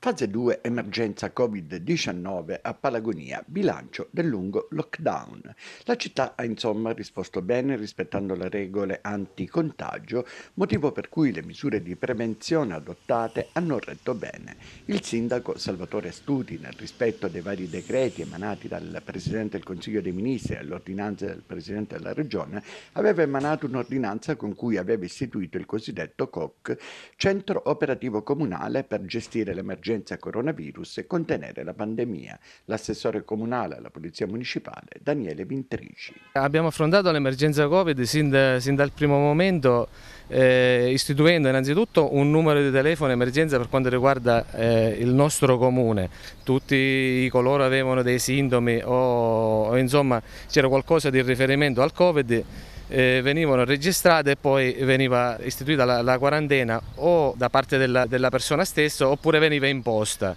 Fase 2 emergenza Covid-19 a Palagonia, bilancio del lungo lockdown. La città ha insomma risposto bene rispettando le regole anticontagio, motivo per cui le misure di prevenzione adottate hanno retto bene. Il sindaco Salvatore Astuti, nel rispetto dei vari decreti emanati dal Presidente del Consiglio dei Ministri e all'ordinanza del Presidente della Regione, aveva emanato un'ordinanza con cui aveva istituito il cosiddetto COC, Centro Operativo Comunale per gestire l'emergenza l'emergenza coronavirus e contenere la pandemia. L'assessore comunale alla Polizia Municipale, Daniele Vintrici. Abbiamo affrontato l'emergenza Covid sin, da, sin, dal primo momento eh, istituendo innanzitutto un numero di telefono emergenza per quanto riguarda eh, il nostro comune. Tutti coloro avevano dei sintomi o, o insomma c'era qualcosa di riferimento al Covid eh, venivano registrate e poi veniva istituita la, la quarantena o da parte della, della persona stessa oppure veniva imposta.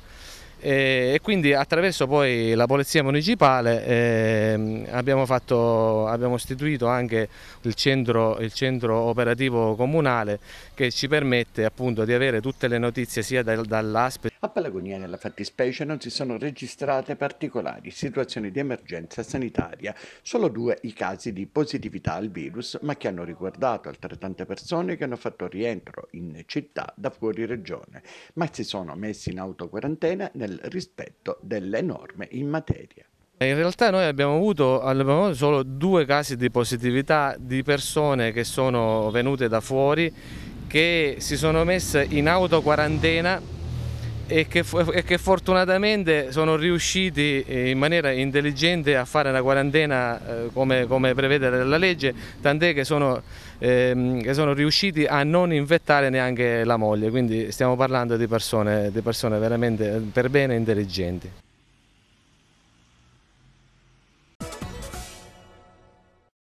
Eh, e quindi attraverso poi la Polizia Municipale eh, abbiamo, fatto, abbiamo, istituito anche il centro, il centro, operativo comunale che ci permette appunto di avere tutte le notizie sia dal, dall'ASP. A Pelagonia nella fattispecie non si sono registrate particolari situazioni di emergenza sanitaria, solo due i casi di positività al virus ma che hanno riguardato altrettante persone che hanno fatto rientro in città da fuori regione ma si sono messi in autoquarantena nella nel rispetto delle norme in materia. In realtà noi abbiamo avuto, abbiamo avuto solo due casi di positività di persone che sono venute da fuori che si sono messe in auto quarantena e che, e che, fortunatamente sono riusciti eh, in maniera intelligente a fare una quarantena eh, come, come prevede la legge, tant'è che sono, ehm, che sono, riusciti a non infettare neanche la moglie, quindi stiamo parlando di persone, di persone veramente per bene intelligenti.